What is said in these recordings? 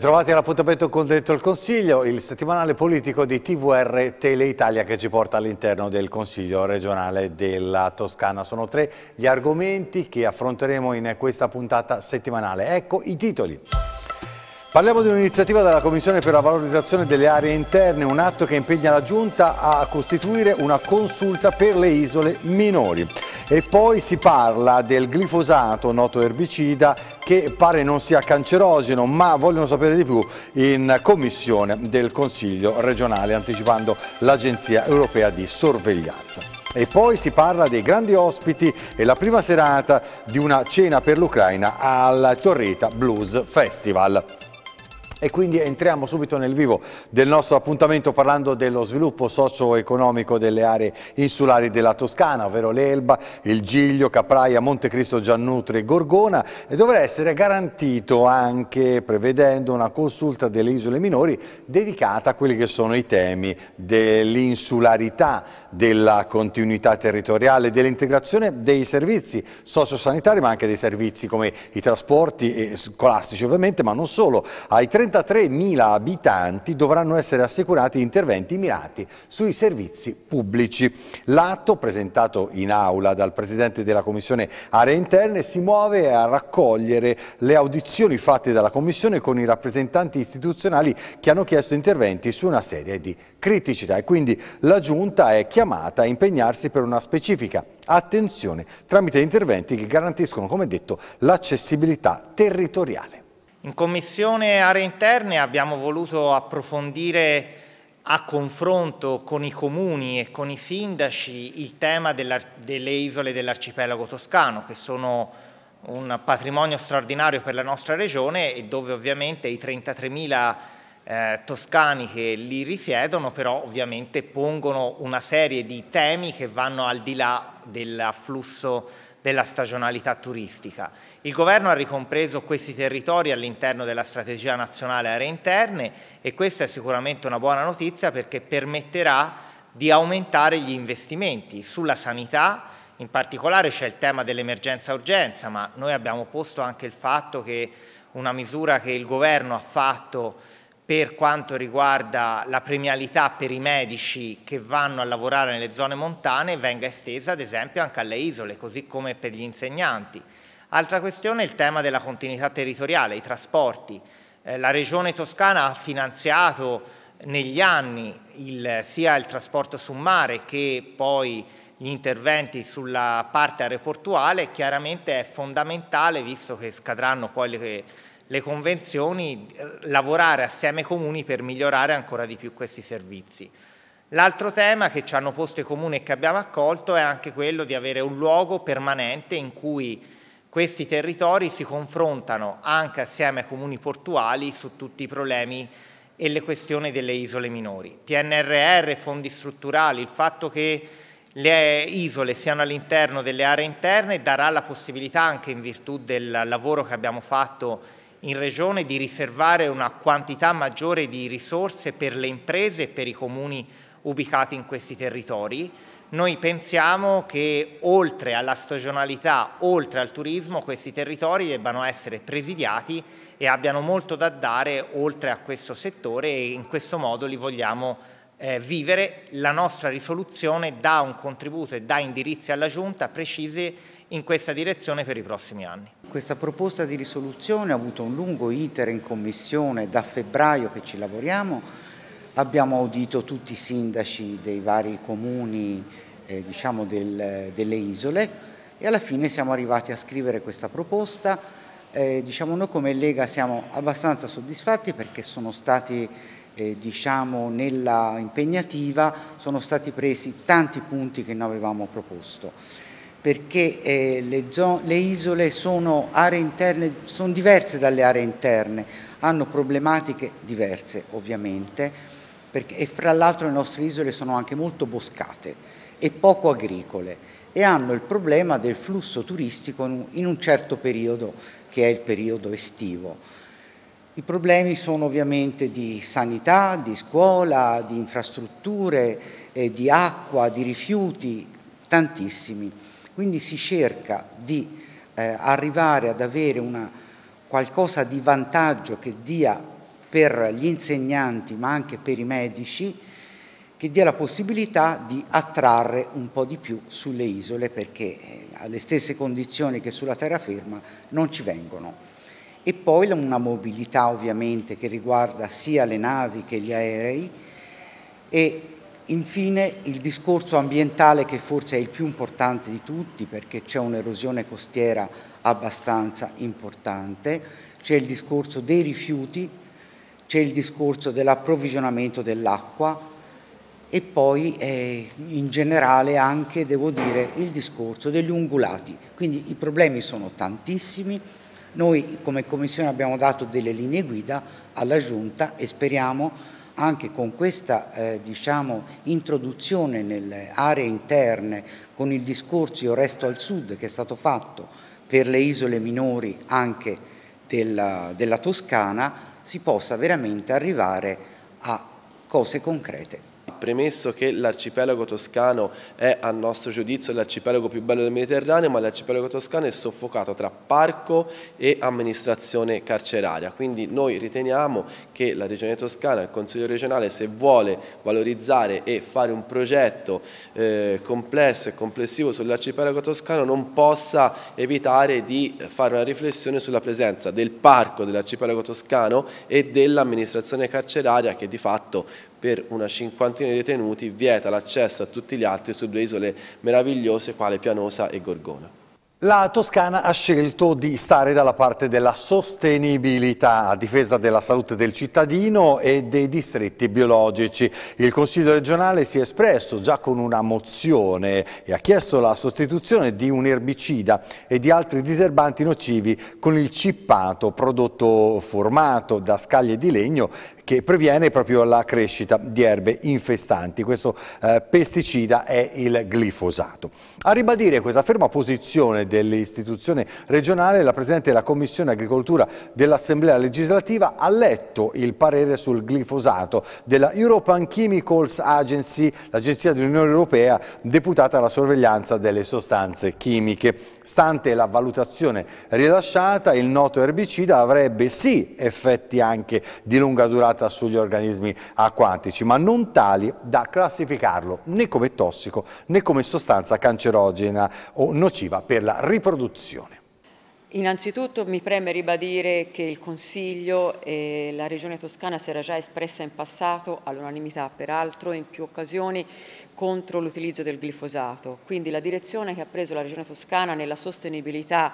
Bentrovati all'appuntamento con Dentro il Consiglio, il settimanale politico di TVR Tele Italia che ci porta all'interno del Consiglio regionale della Toscana. Sono tre gli argomenti che affronteremo in questa puntata settimanale. Ecco i titoli. Parliamo di un'iniziativa della Commissione per la valorizzazione delle aree interne, un atto che impegna la Giunta a costituire una consulta per le isole minori. E poi si parla del glifosato, noto erbicida, che pare non sia cancerogeno, ma vogliono sapere di più in commissione del Consiglio regionale, anticipando l'Agenzia Europea di Sorveglianza. E poi si parla dei grandi ospiti e la prima serata di una cena per l'Ucraina al Torreta Blues Festival. E quindi entriamo subito nel vivo del nostro appuntamento parlando dello sviluppo socio-economico delle aree insulari della Toscana, ovvero l'Elba, il Giglio, Capraia, Montecristo, Giannutri e Gorgona e dovrà essere garantito anche prevedendo una consulta delle isole minori dedicata a quelli che sono i temi dell'insularità, della continuità territoriale, dell'integrazione dei servizi sociosanitari ma anche dei servizi come i trasporti scolastici ovviamente ma non solo. Ai 30 33.000 abitanti dovranno essere assicurati interventi mirati sui servizi pubblici. L'atto presentato in aula dal Presidente della Commissione Aree Interne si muove a raccogliere le audizioni fatte dalla Commissione con i rappresentanti istituzionali che hanno chiesto interventi su una serie di criticità e quindi la Giunta è chiamata a impegnarsi per una specifica attenzione tramite interventi che garantiscono, come detto, l'accessibilità territoriale. In Commissione Aree Interne abbiamo voluto approfondire a confronto con i comuni e con i sindaci il tema delle isole dell'arcipelago toscano, che sono un patrimonio straordinario per la nostra regione e dove ovviamente i 33.000 eh, toscani che lì risiedono però ovviamente pongono una serie di temi che vanno al di là dell'afflusso della stagionalità turistica. Il governo ha ricompreso questi territori all'interno della strategia nazionale aree interne e questa è sicuramente una buona notizia perché permetterà di aumentare gli investimenti sulla sanità, in particolare c'è il tema dell'emergenza urgenza, ma noi abbiamo posto anche il fatto che una misura che il governo ha fatto per quanto riguarda la premialità per i medici che vanno a lavorare nelle zone montane venga estesa ad esempio anche alle isole, così come per gli insegnanti. Altra questione è il tema della continuità territoriale, i trasporti. Eh, la Regione Toscana ha finanziato negli anni il, sia il trasporto su mare che poi gli interventi sulla parte aeroportuale, chiaramente è fondamentale visto che scadranno poi le le convenzioni, lavorare assieme ai comuni per migliorare ancora di più questi servizi. L'altro tema che ci hanno posto i comuni e che abbiamo accolto è anche quello di avere un luogo permanente in cui questi territori si confrontano anche assieme ai comuni portuali su tutti i problemi e le questioni delle isole minori. PNRR, fondi strutturali, il fatto che le isole siano all'interno delle aree interne darà la possibilità anche in virtù del lavoro che abbiamo fatto in Regione di riservare una quantità maggiore di risorse per le imprese e per i comuni ubicati in questi territori. Noi pensiamo che oltre alla stagionalità, oltre al turismo, questi territori debbano essere presidiati e abbiano molto da dare oltre a questo settore e in questo modo li vogliamo eh, vivere, la nostra risoluzione dà un contributo e dà indirizzi alla Giunta precisi in questa direzione per i prossimi anni. Questa proposta di risoluzione ha avuto un lungo iter in Commissione, da febbraio che ci lavoriamo, abbiamo audito tutti i sindaci dei vari comuni eh, diciamo del, delle isole e alla fine siamo arrivati a scrivere questa proposta. Eh, diciamo noi come Lega siamo abbastanza soddisfatti perché sono stati eh, diciamo, nella impegnativa sono stati presi tanti punti che noi avevamo proposto perché eh, le, le, isole sono, interne, sono diverse dalle aree interne, hanno problematiche diverse ovviamente perché, e fra l'altro le nostre isole sono anche molto boscate e poco agricole e hanno il problema del flusso turistico in un certo periodo che è il periodo estivo i problemi sono ovviamente di sanità, di scuola, di infrastrutture, eh, di acqua, di rifiuti, tantissimi. Quindi si cerca di eh, arrivare ad avere una, qualcosa di vantaggio che dia per gli insegnanti ma anche per i medici, che dia la possibilità di attrarre un po' di più sulle isole perché eh, alle stesse condizioni che sulla terraferma non ci vengono e poi una mobilità ovviamente che riguarda sia le navi che gli aerei e infine il discorso ambientale che forse è il più importante di tutti perché c'è un'erosione costiera abbastanza importante, c'è il discorso dei rifiuti, c'è il discorso dell'approvvigionamento dell'acqua e poi eh, in generale anche devo dire il discorso degli ungulati. Quindi i problemi sono tantissimi noi come Commissione abbiamo dato delle linee guida alla Giunta e speriamo anche con questa eh, diciamo, introduzione nelle aree interne, con il discorso Io resto al sud che è stato fatto per le isole minori anche della, della Toscana, si possa veramente arrivare a cose concrete premesso che l'arcipelago toscano è a nostro giudizio l'arcipelago più bello del Mediterraneo, ma l'arcipelago toscano è soffocato tra parco e amministrazione carceraria, quindi noi riteniamo che la Regione Toscana, il Consiglio regionale, se vuole valorizzare e fare un progetto eh, complesso e complessivo sull'arcipelago toscano non possa evitare di fare una riflessione sulla presenza del parco dell'arcipelago toscano e dell'amministrazione carceraria che di fatto per una cinquantina di detenuti vieta l'accesso a tutti gli altri su due isole meravigliose quale Pianosa e Gorgona. La Toscana ha scelto di stare dalla parte della sostenibilità a difesa della salute del cittadino e dei distretti biologici. Il Consiglio regionale si è espresso già con una mozione e ha chiesto la sostituzione di un erbicida e di altri diserbanti nocivi con il cippato, prodotto formato da scaglie di legno che previene proprio la crescita di erbe infestanti. Questo eh, pesticida è il glifosato. A ribadire questa ferma posizione dell'istituzione regionale, la Presidente della Commissione Agricoltura dell'Assemblea legislativa ha letto il parere sul glifosato della European Chemicals Agency, l'agenzia dell'Unione Europea deputata alla sorveglianza delle sostanze chimiche. Stante la valutazione rilasciata, il noto erbicida avrebbe sì effetti anche di lunga durata incidenza sugli organismi acquatici, ma non tali da classificarlo né come tossico né come sostanza cancerogena o nociva per la riproduzione. Innanzitutto mi preme ribadire che il Consiglio e la Regione Toscana si era già espressa in passato, all'unanimità peraltro, in più occasioni contro l'utilizzo del glifosato. Quindi la direzione che ha preso la Regione Toscana nella sostenibilità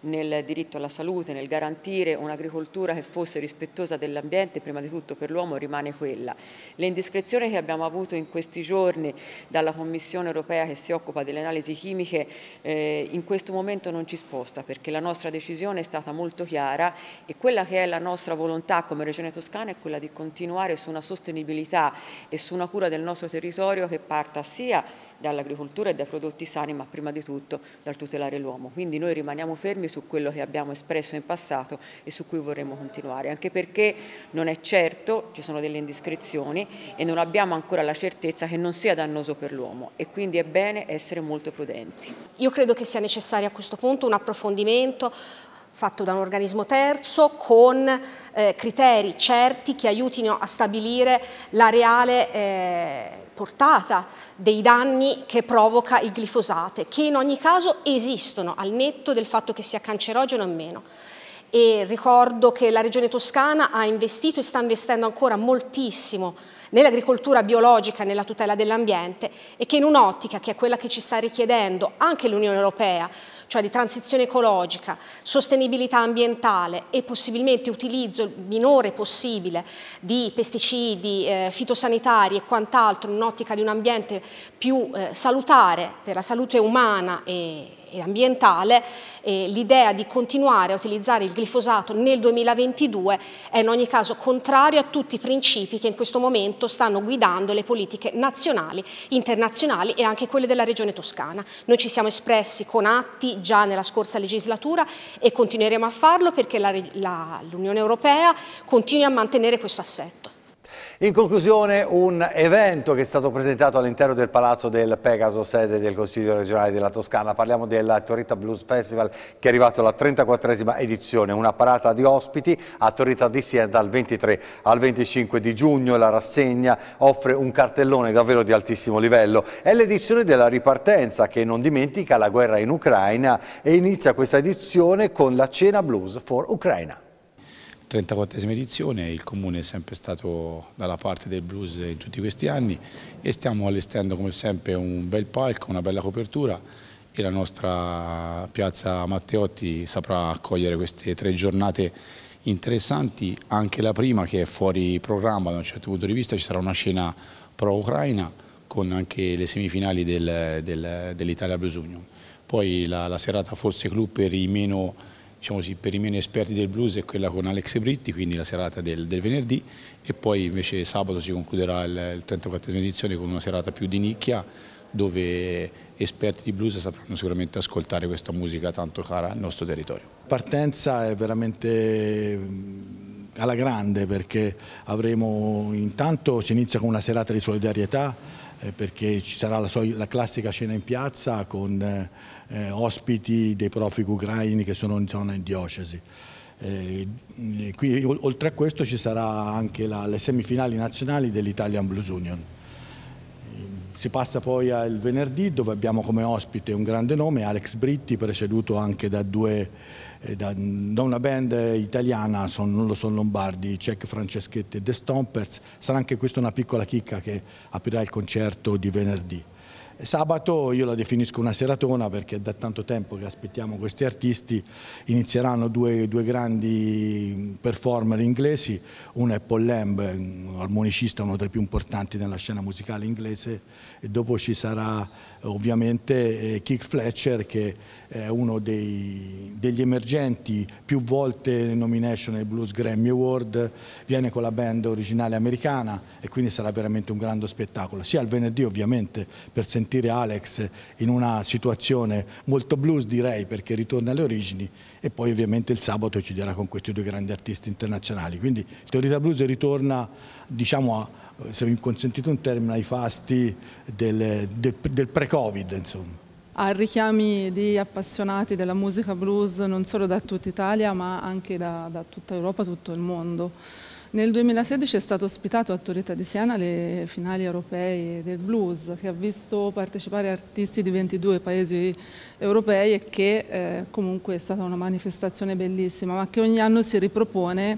nel diritto alla salute, nel garantire un'agricoltura che fosse rispettosa dell'ambiente, prima di tutto per l'uomo rimane quella. Le indiscrezioni che abbiamo avuto in questi giorni dalla Commissione europea che si occupa delle analisi chimiche eh, in questo momento non ci sposta perché la nostra decisione è stata molto chiara e quella che è la nostra volontà come Regione Toscana è quella di continuare su una sostenibilità e su una cura del nostro territorio che parta sia dall'agricoltura e dai prodotti sani ma prima di tutto dal tutelare l'uomo. Quindi noi rimaniamo fermi migliori su quello che abbiamo espresso in passato e su cui vorremmo continuare, anche perché non è certo, ci sono delle indiscrezioni e non abbiamo ancora la certezza che non sia dannoso per l'uomo e quindi è bene essere molto prudenti. Io credo che sia necessario a questo punto un approfondimento, fatto da un organismo terzo con eh, criteri certi che aiutino a stabilire la reale eh, portata dei danni che provoca il glifosate, che in ogni caso esistono al netto del fatto che sia cancerogeno o meno. E ricordo che la Regione Toscana ha investito e sta investendo ancora moltissimo nell'agricoltura biologica, e nella tutela dell'ambiente e che in un'ottica che è quella che ci sta richiedendo anche l'Unione Europea, cioè di transizione ecologica, sostenibilità ambientale e possibilmente utilizzo il minore possibile di pesticidi, eh, fitosanitari e quant'altro in un'ottica di un ambiente più eh, salutare per la salute umana e, e ambientale, eh, l'idea di continuare a utilizzare il glifosato nel 2022 è in ogni caso contrario a tutti i principi che in questo momento stanno guidando le politiche nazionali, internazionali e anche quelle della regione toscana. Noi ci siamo espressi con atti, già nella scorsa legislatura e continueremo a farlo perché l'Unione Europea continua a mantenere questo assetto. In conclusione un evento che è stato presentato all'interno del Palazzo del Pegaso, sede del Consiglio regionale della Toscana. Parliamo del Torrita Blues Festival che è arrivato alla 34esima edizione, una parata di ospiti a Torrita di Siena dal 23 al 25 di giugno. La rassegna offre un cartellone davvero di altissimo livello. È l'edizione della ripartenza che non dimentica la guerra in Ucraina e inizia questa edizione con la cena blues for Ucraina. 34esima edizione, il Comune è sempre stato dalla parte del blues in tutti questi anni e stiamo allestendo come sempre un bel palco, una bella copertura e la nostra piazza Matteotti saprà accogliere queste tre giornate interessanti, anche la prima che è fuori programma da un certo punto di vista, ci sarà una scena pro-Ucraina con anche le semifinali del, del, dell'Italia Blues Union. Poi la, la serata forse club per i meno diciamo così, per i meno esperti del blues è quella con Alex Britti, quindi la serata del, del venerdì e poi invece sabato si concluderà il, il 34 edizione con una serata più di nicchia dove esperti di blues sapranno sicuramente ascoltare questa musica tanto cara al nostro territorio. La partenza è veramente alla grande perché avremo intanto si inizia con una serata di solidarietà eh, perché ci sarà la, la, classica cena in piazza con eh, eh ospiti dei profughi ucraini che sono in zona in diocesi. Eh, qui, oltre a questo ci saranno anche la, le semifinali nazionali dell'Italian Blues Union. Si passa poi al venerdì dove abbiamo come ospite un grande nome, Alex Britti, preceduto anche da, due, eh, da, da una band italiana, son, non lo sono lombardi, Cech Franceschetti e The Stompers. Sarà anche questa una piccola chicca che aprirà il concerto di venerdì. Sabato io la definisco una seratona perché è da tanto tempo che aspettiamo questi artisti, inizieranno due, due grandi performer inglesi, uno è Paul Lamb, un armonicista, uno dei più importanti nella scena musicale inglese e dopo ci sarà ovviamente eh, Kick Fletcher che è uno dei, degli emergenti più volte nomination ai Blues Grammy Award, viene con la band originale americana e quindi sarà veramente un grande spettacolo, sia il venerdì ovviamente per sentire sentire Alex in una situazione molto blues direi perché ritorna alle origini e poi ovviamente il sabato ci darà con questi due grandi artisti internazionali. Quindi Teorita Blues ritorna diciamo a, se mi consentite un termine, ai fasti del, del, del pre-Covid insomma a richiami di appassionati della musica blues non solo da tutta Italia ma anche da, da tutta Europa, tutto il mondo. Nel 2016 è stato ospitato a Toretta di Siena le finali europee del blues che ha visto partecipare artisti di 22 paesi europei e che eh, comunque è stata una manifestazione bellissima ma che ogni anno si ripropone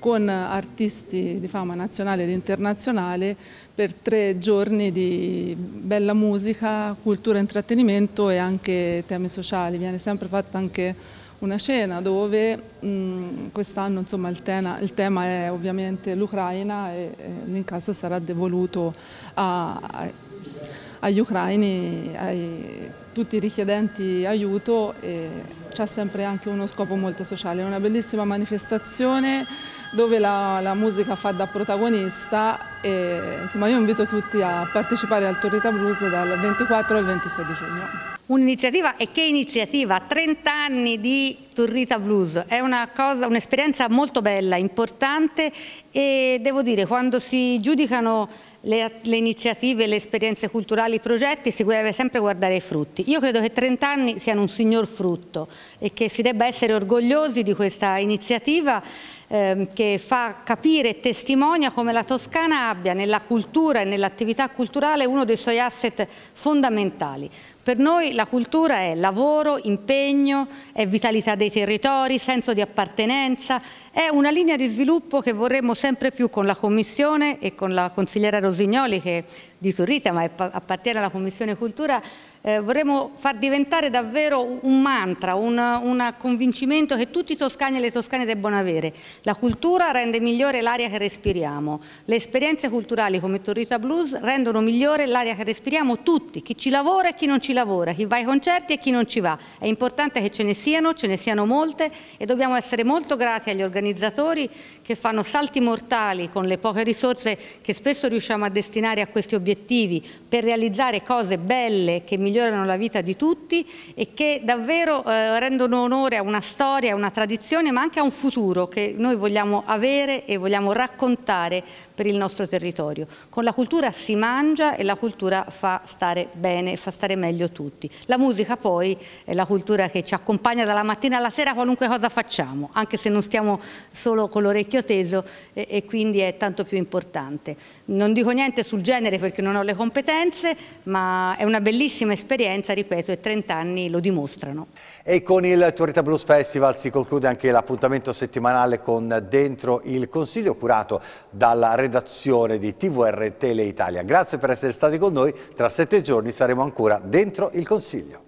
con artisti di fama nazionale ed internazionale per tre giorni di bella musica, cultura, intrattenimento e anche temi sociali. Viene sempre fatta anche una scena dove mm, quest'anno il, il, tema è ovviamente l'Ucraina e, e l'incasso sarà devoluto a, a, agli ucraini, a tutti i richiedenti aiuto e c'è sempre anche uno scopo molto sociale, è una bellissima manifestazione dove la, la musica fa da protagonista e insomma, io invito tutti a partecipare al Torrita Blues dal 24 al 26 di giugno. Un'iniziativa e che iniziativa? 30 anni di Turrita Blues, è un'esperienza un molto bella, importante e devo dire quando si giudicano le, le, iniziative, le esperienze culturali, i progetti, si deve sempre guardare i frutti. Io credo che 30 anni siano un signor frutto e che si debba essere orgogliosi di questa iniziativa ehm, che fa capire e testimonia come la Toscana abbia nella cultura e nell'attività culturale uno dei suoi asset fondamentali. Per noi la cultura è lavoro, impegno, è vitalità dei territori, senso di appartenenza, è una linea di sviluppo che vorremmo sempre più con la Commissione e con la consigliera Rosignoli che è di Turrita ma appartiene alla Commissione Cultura eh, vorremmo far diventare davvero un mantra, un, convincimento che tutti i toscani e le toscane debbano avere. La cultura rende migliore l'aria che respiriamo, le esperienze culturali come Torrita Blues rendono migliore l'aria che respiriamo tutti, chi ci lavora e chi non ci lavora, chi va ai concerti e chi non ci va. È importante che ce ne siano, ce ne siano molte e dobbiamo essere molto grati agli organizzatori che fanno salti mortali con le poche risorse che spesso riusciamo a destinare a questi obiettivi per realizzare cose belle che mi migliorano la vita di tutti e che davvero eh, rendono onore a una storia, a una tradizione, ma anche a un futuro che noi vogliamo avere e vogliamo raccontare per il nostro territorio. Con la cultura si mangia e la cultura fa stare bene, fa stare meglio tutti. La musica poi è la cultura che ci accompagna dalla mattina alla sera qualunque cosa facciamo, anche se non stiamo solo con l'orecchio teso e, e quindi è tanto più importante. Non dico niente sul genere perché non ho le competenze, ma è una bellissima esperienza, ripeto, e 30 anni lo dimostrano. E con il Torita Blues Festival si conclude anche l'appuntamento settimanale con Dentro il Consiglio, curato dalla Regione redazione di TVR Tele Italia. Grazie per essere stati con noi, tra sette giorni saremo ancora dentro il Consiglio.